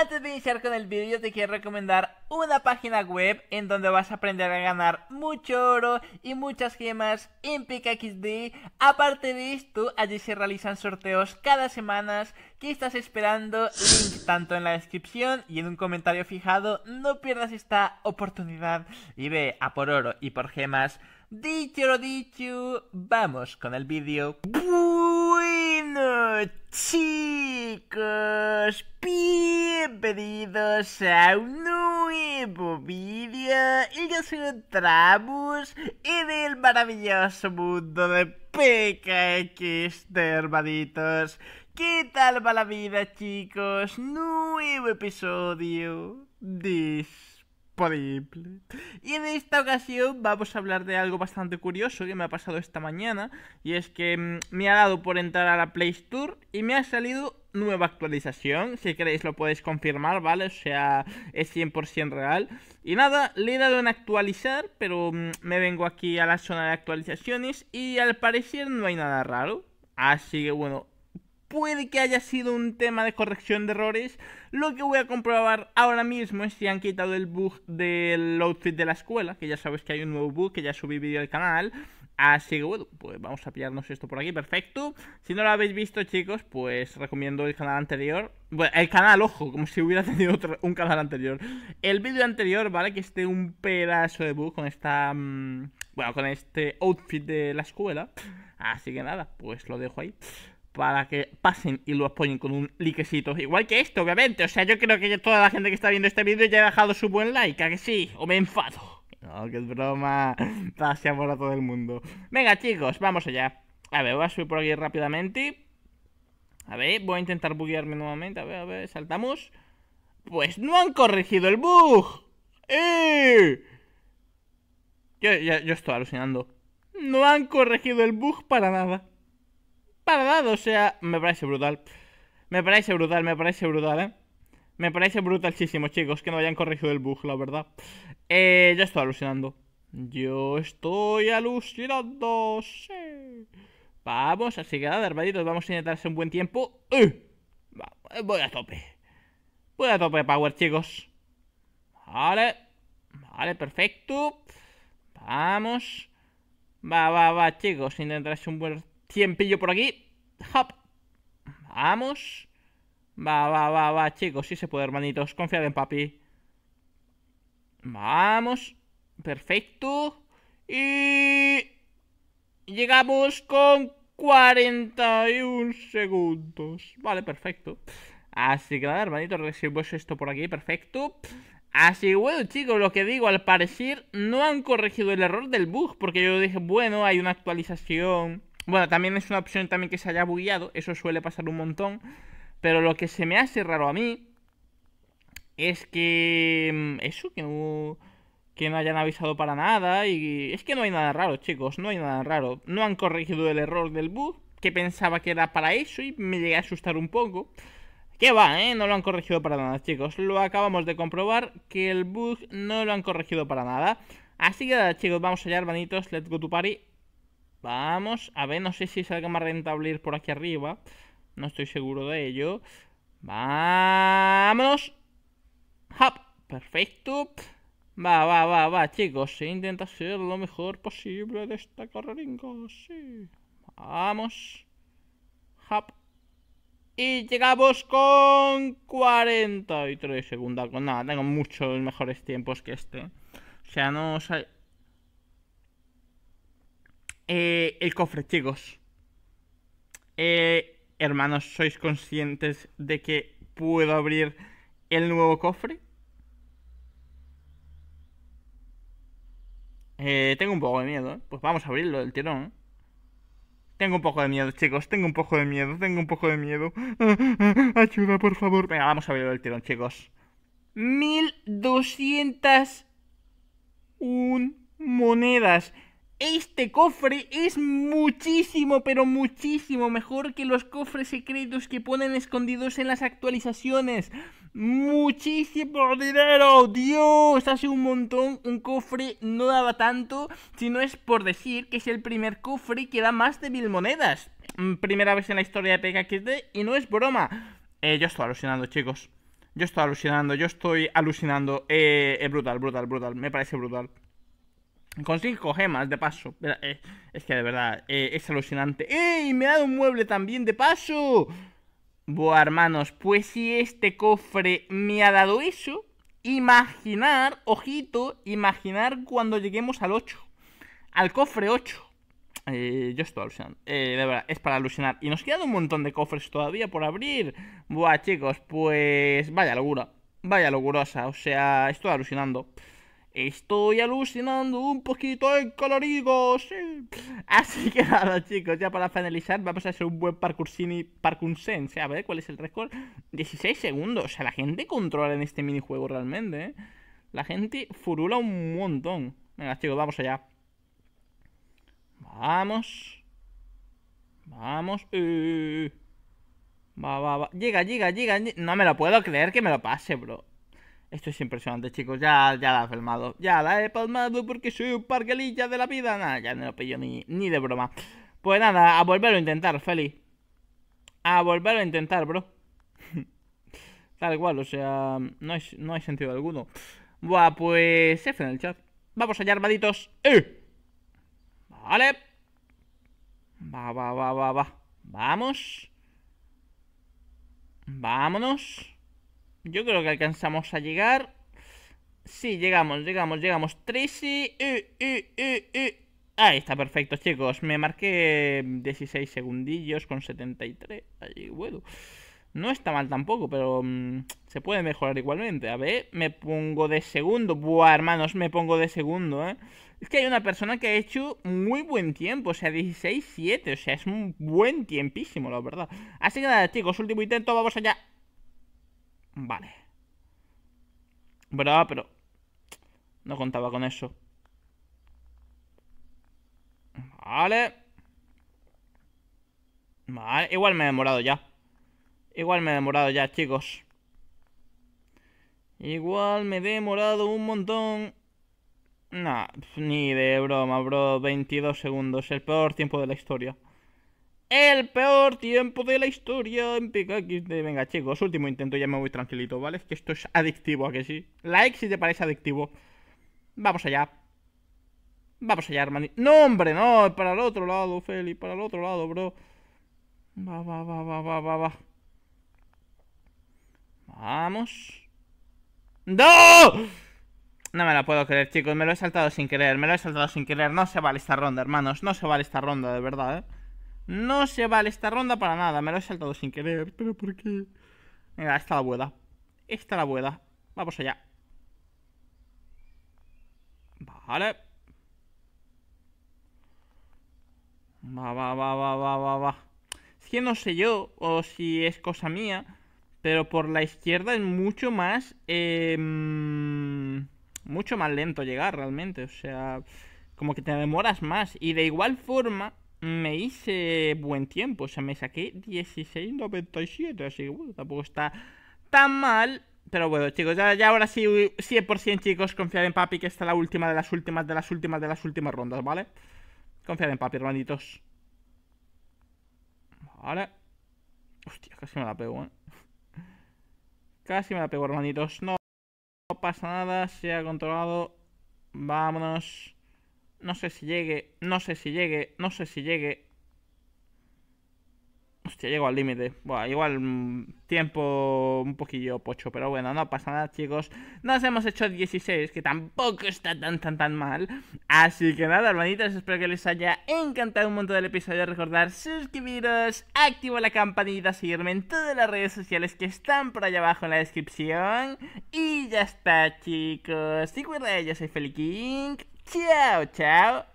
Antes de iniciar con el vídeo te quiero recomendar una página web en donde vas a aprender a ganar mucho oro y muchas gemas en PKXD. Aparte de esto, allí se realizan sorteos cada semana. ¿Qué estás esperando? Link tanto en la descripción y en un comentario fijado. No pierdas esta oportunidad y ve a por oro y por gemas. Dicho lo dicho, vamos con el vídeo chicos, bienvenidos a un nuevo vídeo y nos encontramos en el maravilloso mundo de PKX hermanitos. ¿Qué tal va la vida chicos? Nuevo episodio de y en esta ocasión vamos a hablar de algo bastante curioso que me ha pasado esta mañana. Y es que mm, me ha dado por entrar a la Play Store y me ha salido nueva actualización. Si queréis lo podéis confirmar, ¿vale? O sea, es 100% real. Y nada, le he dado en actualizar, pero mm, me vengo aquí a la zona de actualizaciones y al parecer no hay nada raro. Así que bueno, puede que haya sido un tema de corrección de errores. Lo que voy a comprobar ahora mismo es si han quitado el bug del outfit de la escuela, que ya sabes que hay un nuevo bug, que ya subí vídeo al canal. Así que bueno, pues vamos a pillarnos esto por aquí, perfecto. Si no lo habéis visto, chicos, pues recomiendo el canal anterior. Bueno, el canal, ojo, como si hubiera tenido otro, un canal anterior. El vídeo anterior, ¿vale? Que esté un pedazo de bug con esta... Mm, bueno, con este outfit de la escuela. Así que nada, pues lo dejo ahí para que pasen y lo apoyen con un likecito. Igual que esto, obviamente. O sea, yo creo que toda la gente que está viendo este vídeo ya ha dejado su buen like, ¿a que sí? O me enfado. No, qué broma. Pase amor a todo el mundo. Venga, chicos, vamos allá. A ver, voy a subir por aquí rápidamente. A ver, voy a intentar buguearme nuevamente. A ver, a ver, saltamos. Pues no han corregido el bug. ¡Eh! Yo, yo, yo estoy alucinando. No han corregido el bug para nada para o sea, me parece brutal. Me parece brutal, me parece brutal, ¿eh? Me parece brutalísimo, chicos, que no hayan corregido el bug, la verdad. Eh, yo estoy alucinando. Yo estoy alucinando, sí. Vamos, así que nada, hermanitos, vamos a intentarse un buen tiempo. ¡Eh! Eh, voy a tope. Voy a tope power, chicos. Vale. Vale, perfecto. Vamos. Va, va, va, chicos. Intentar hacer un buen siempre pillo por aquí? Hop. Vamos. Va, va, va, va, chicos. Si se puede, hermanitos. Confiad en papi. Vamos. Perfecto. Y... Llegamos con 41 segundos. Vale, perfecto. Así que nada, hermanitos, recibimos esto por aquí. Perfecto. Así que bueno, chicos, lo que digo, al parecer no han corregido el error del bug. Porque yo dije, bueno, hay una actualización bueno, también es una opción también que se haya bugueado, eso suele pasar un montón. Pero lo que se me hace raro a mí es que... Mm, eso, que no, que no hayan avisado para nada. Y es que no hay nada raro, chicos, no hay nada raro. No han corregido el error del bug, que pensaba que era para eso y me llegué a asustar un poco. Que va, ¿eh? No lo han corregido para nada, chicos. Lo acabamos de comprobar que el bug no lo han corregido para nada. Así que nada, chicos, vamos allá, hermanitos. Let's go to party. Vamos, a ver, no sé si salga más rentable ir por aquí arriba. No estoy seguro de ello. Vamos, Hop, perfecto. Va, va, va, va, chicos. intenta hacer lo mejor posible de esta carreringa. Sí. Vamos. Hop. Y llegamos con 43 segundos. Nada, tengo muchos mejores tiempos que este. O sea, no, eh, el cofre, chicos. Eh, hermanos, ¿sois conscientes de que puedo abrir el nuevo cofre? Eh, tengo un poco de miedo. Pues vamos a abrirlo del tirón. Tengo un poco de miedo, chicos. Tengo un poco de miedo. Tengo un poco de miedo. Ayuda, por favor. Venga, vamos a abrirlo del tirón, chicos. 1201 monedas. Este cofre es muchísimo, pero muchísimo mejor que los cofres secretos que ponen escondidos en las actualizaciones. Muchísimo dinero, Dios, hace un montón un cofre no daba tanto, si no es por decir que es el primer cofre que da más de mil monedas. Mm, primera vez en la historia de XD y no es broma. Eh, yo estoy alucinando, chicos. Yo estoy alucinando, yo estoy alucinando. Eh, eh brutal, brutal, brutal. Me parece brutal. Con cinco gemas, de paso. Eh, es que de verdad, eh, es alucinante. ¡Ey! Me ha dado un mueble también, de paso. Buah, hermanos, pues si este cofre me ha dado eso, imaginar, ojito, imaginar cuando lleguemos al 8. Al cofre 8. Eh, yo estoy alucinando. Eh, de verdad, es para alucinar. Y nos quedan un montón de cofres todavía por abrir. Buah, chicos, pues vaya locura. Vaya locurosa. O sea, estoy alucinando. Estoy alucinando un poquito en colorido, Así que nada, chicos, ya para finalizar, vamos a hacer un buen parkoursini, Parkour sense a ver cuál es el récord. 16 segundos, o sea, la gente controla en este minijuego realmente, ¿eh? La gente furula un montón. Venga, chicos, vamos allá. Vamos. Vamos. Eh. Va, va, va. Llega, llega, llega. No me lo puedo creer que me lo pase, bro. Esto es impresionante, chicos. Ya, ya la he palmado. Ya la he palmado porque soy un parguelilla de la vida. Nada, ya no lo pillo ni, ni de broma. Pues nada, a volverlo a intentar, Feli. A volverlo a intentar, bro. Tal cual, o sea, no hay, no hay sentido alguno. Buah, pues F en el chat. Vamos allá, armaditos. ¡Eh! Vale. Va, va, va, va, va. Vamos. Vámonos. Yo creo que alcanzamos a llegar. Sí, llegamos, llegamos, llegamos. Tracy. Uh, uh, uh, Ahí está, perfecto, chicos. Me marqué 16 segundillos con 73. Ahí, bueno. No está mal tampoco, pero mm, se puede mejorar igualmente. A ver, me pongo de segundo. Buah, hermanos, me pongo de segundo, ¿eh? Es que hay una persona que ha hecho muy buen tiempo, o sea, 16-7, o sea, es un buen tiempísimo, la verdad. Así que nada, chicos, último intento, vamos allá. Vale. Brava, pero... No contaba con eso. Vale. Vale, igual me he demorado ya. Igual me he demorado ya, chicos. Igual me he demorado un montón. Nah, ni de broma, bro. 22 segundos, el peor tiempo de la historia. El peor tiempo de la historia en Pikachu eh, Venga, chicos, último intento, ya me voy tranquilito, ¿vale? Es que esto es adictivo, ¿a que sí? Like si te parece adictivo. Vamos allá. Vamos allá, hermano. No, hombre, no, para el otro lado, Feli, para el otro lado, bro. Va, va, va, va, va, va, Vamos. ¡No! No me la puedo creer, chicos. Me lo he saltado sin querer. Me lo he saltado sin querer. No se vale esta ronda, hermanos. No se vale esta ronda, de verdad, eh. No se vale esta ronda para nada. Me lo he saltado sin querer. ¿Pero por qué? Mira, esta la buena. Esta la buena. Vamos allá. Vale. Va, va, va, va, va, va, va. Es que no sé yo, o si es cosa mía, pero por la izquierda es mucho más... Em, mucho más lento llegar realmente, o sea... Como que te demoras más. Y de igual forma, me hice buen tiempo, o sea, me saqué 16.97, así que bueno, tampoco está tan mal. Pero bueno, chicos, ya, ahora sí, 100% chicos, confiar en papi, que está la última de las últimas, de las últimas, de las últimas rondas, ¿vale? Confiar en papi, hermanitos. Vale. Hostia, casi me la pego, ¿eh? Casi me la pego, hermanitos. No, no pasa nada, se ha controlado. Vámonos. No sé si llegue, no sé si llegue, no sé si llegue. Hostia, llego al límite. Bueno, igual mm, tiempo un poquillo pocho, pero bueno, no pasa nada, chicos. Nos hemos hecho 16, que tampoco está tan, tan, tan mal. Así que nada, hermanitas, espero que les haya encantado un montón el episodio. Recordar suscribiros, Activo la campanita, seguirme en todas las redes sociales que están por allá abajo en la descripción. Y ya está, chicos. de yo soy Feliking. 跳跳。